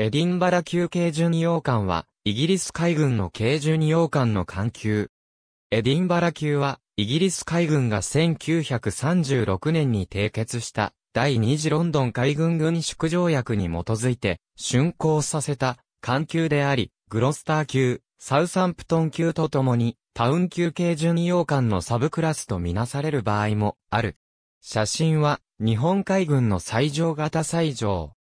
エディンバラ級軽巡洋艦は、イギリス海軍の軽巡洋艦の艦級。エディンバラ級は、イギリス海軍が1936年に締結した第二次ロンドン海軍軍縮条約に基づいて、竣工させた艦級であり、グロスター級、サウサンプトン級とともに、タウン級軽巡洋艦のサブクラスとみなされる場合もある。写真は、日本海軍の最上型最上。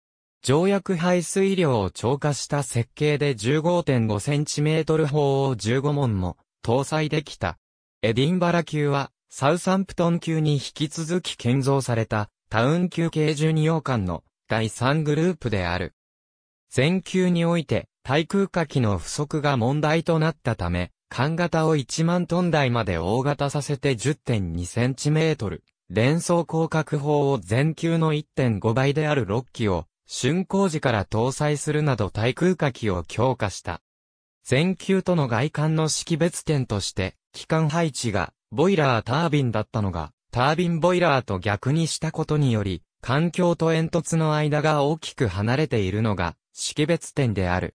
条約排水量を超過した設計で 15.5cm 砲を15門も搭載できた。エディンバラ級はサウサンプトン級に引き続き建造されたタウン級軽重二洋館の第3グループである。全級において対空火器の不足が問題となったため、艦型を1万トン台まで大型させて 10.2cm。連装広角砲を全級の1.5倍である6機を竣工時から搭載するなど対空火器を強化した。全球との外観の識別点として、機関配置が、ボイラータービンだったのが、タービンボイラーと逆にしたことにより、環境と煙突の間が大きく離れているのが、識別点である。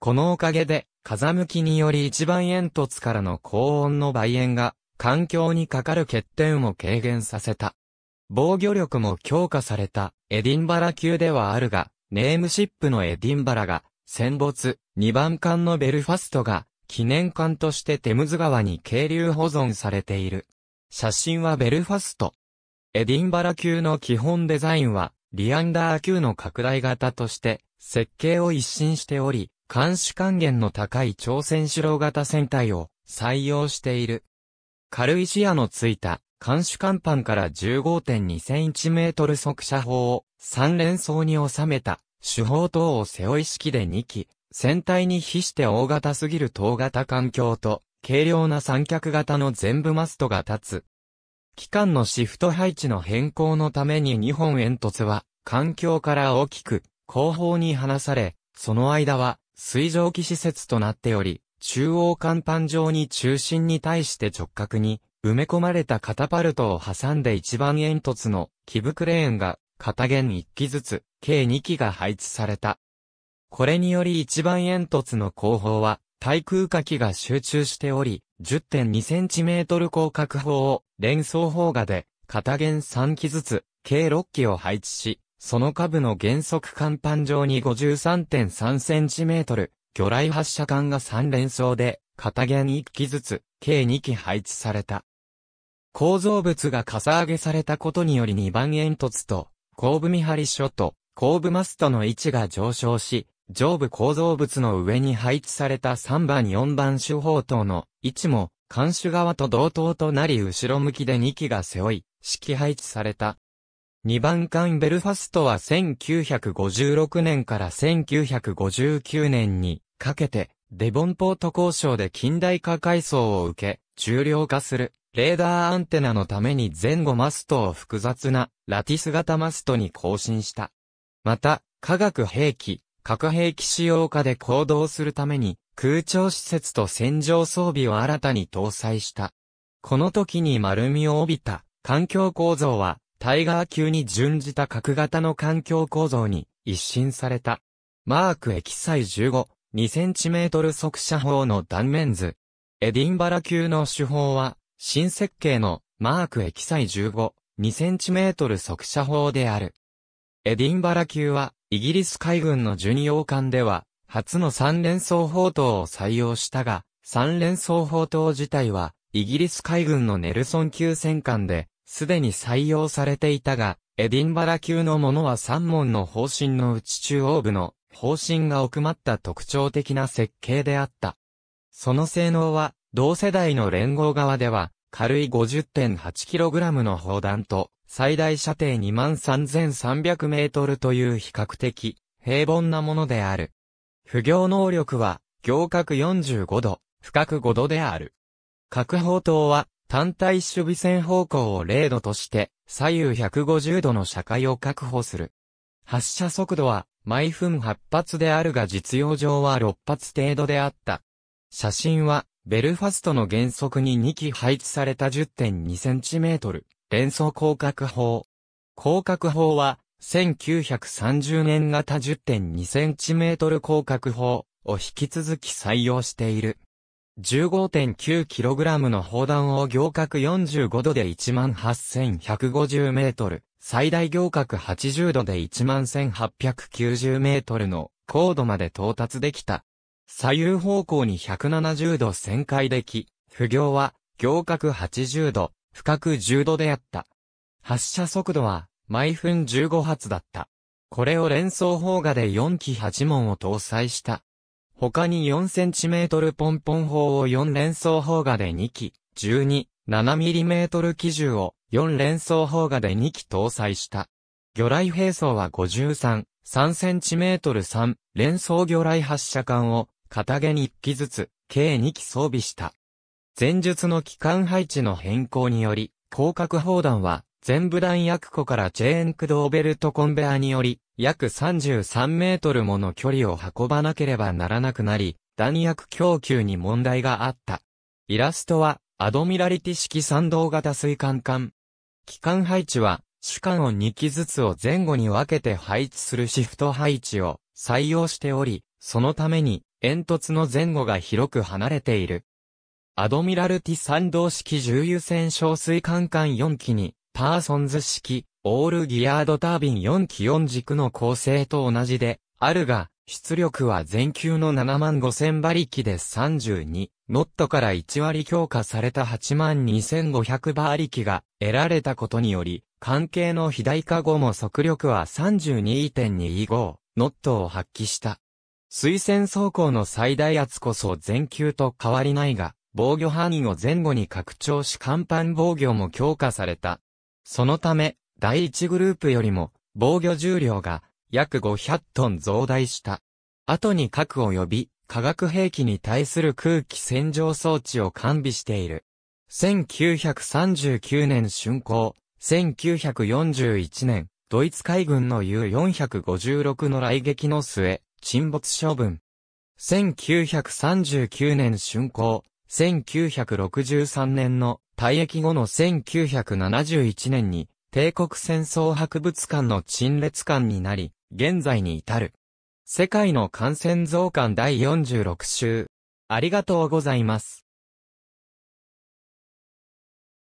このおかげで、風向きにより一番煙突からの高温の倍煙が、環境にかかる欠点を軽減させた。防御力も強化されたエディンバラ級ではあるが、ネームシップのエディンバラが戦没、2番艦のベルファストが記念艦としてテムズ川に渓流保存されている。写真はベルファスト。エディンバラ級の基本デザインは、リアンダー級の拡大型として、設計を一新しており、監視還元の高い朝鮮主郎型船体を採用している。軽石屋のついた監視甲板から15.2センチメートル速射砲を3連装に収めた主砲等を背負い式で2機、船体に比して大型すぎる等型環境と軽量な三脚型の全部マストが立つ。機関のシフト配置の変更のために2本煙突は環境から大きく後方に離され、その間は水蒸気施設となっており、中央甲板上に中心に対して直角に埋め込まれたカタパルトを挟んで一番煙突の基部クレーンが片弦1機ずつ計2機が配置された。これにより一番煙突の後方は対空火器が集中しており、10.2cm 広角砲を連装砲画で片弦3機ずつ計6機を配置し、その下部の原則甲板上に 53.3cm 魚雷発射管が3連装で片弦1機ずつ計2機配置された。構造物がかさ上げされたことにより2番煙突と、後部見張り所と、後部マストの位置が上昇し、上部構造物の上に配置された3番4番手法等の位置も、監守側と同等となり後ろ向きで2機が背負い、式配置された。2番艦ベルファストは1956年から1959年にかけて、デボンポート交渉で近代化改装を受け、重量化する。レーダーアンテナのために前後マストを複雑なラティス型マストに更新した。また、化学兵器、核兵器使用下で行動するために空調施設と戦場装備を新たに搭載した。この時に丸みを帯びた環境構造はタイガー級に準じた核型の環境構造に一新された。マーク液彩15、2センチメートル速射砲の断面図。エディンバラ級の手法は新設計のマーク液記載15、2cm 速射砲である。エディンバラ級は、イギリス海軍の巡洋艦では、初の三連装砲塔を採用したが、三連装砲塔自体は、イギリス海軍のネルソン級戦艦で、すでに採用されていたが、エディンバラ級のものは三門の方針のうち中央部の方針が奥まった特徴的な設計であった。その性能は同世代の連合側では、軽い 50.8kg の砲弾と、最大射程23,300メートルという比較的、平凡なものである。不行能力は、行角45度、深く5度である。核砲塔は、単体守備線方向を0度として、左右150度の射界を確保する。発射速度は、毎分8発であるが実用上は6発程度であった。写真は、ベルファストの原則に2機配置された 10.2cm 連想広角砲。広角砲は、1930年型 10.2cm 広角砲を引き続き採用している。15.9kg の砲弾を行角45度で18150 m 最大行角80度で11890 m の高度まで到達できた左右方向に170度旋回でき、不行は、行角80度、不く10度であった。発射速度は、毎分15発だった。これを連装砲画で4機8門を搭載した。他に4トルポンポン砲を4連装砲画で2機、12、7トル機銃を4連装砲画で2機搭載した。魚雷兵装は53、3トル3連装魚雷発射管を片毛に1機ずつ、計2機装備した。前述の機関配置の変更により、広角砲弾は、全部弾薬庫からチェーン駆動ベルトコンベアにより、約33メートルもの距離を運ばなければならなくなり、弾薬供給に問題があった。イラストは、アドミラリティ式三道型水管管。機関配置は、主管を2機ずつを前後に分けて配置するシフト配置を採用しており、そのために、煙突の前後が広く離れている。アドミラルティ3動式重油船小水管管4機に、パーソンズ式、オールギアードタービン4機4軸の構成と同じで、あるが、出力は全球の7万5000馬力で32、ノットから1割強化された8万2500馬力が得られたことにより、関係の肥大化後も速力は32.25、ノットを発揮した。水戦走行の最大圧こそ全球と変わりないが、防御範囲を前後に拡張し甲板防御も強化された。そのため、第1グループよりも防御重量が約500トン増大した。後に核及び化学兵器に対する空気洗浄装置を完備している。1939年春行、1941年、ドイツ海軍の U456 の来撃の末、沈没処分。1939年春行、1963年の退役後の1971年に、帝国戦争博物館の陳列館になり、現在に至る。世界の感染増加第46週。ありがとうございます。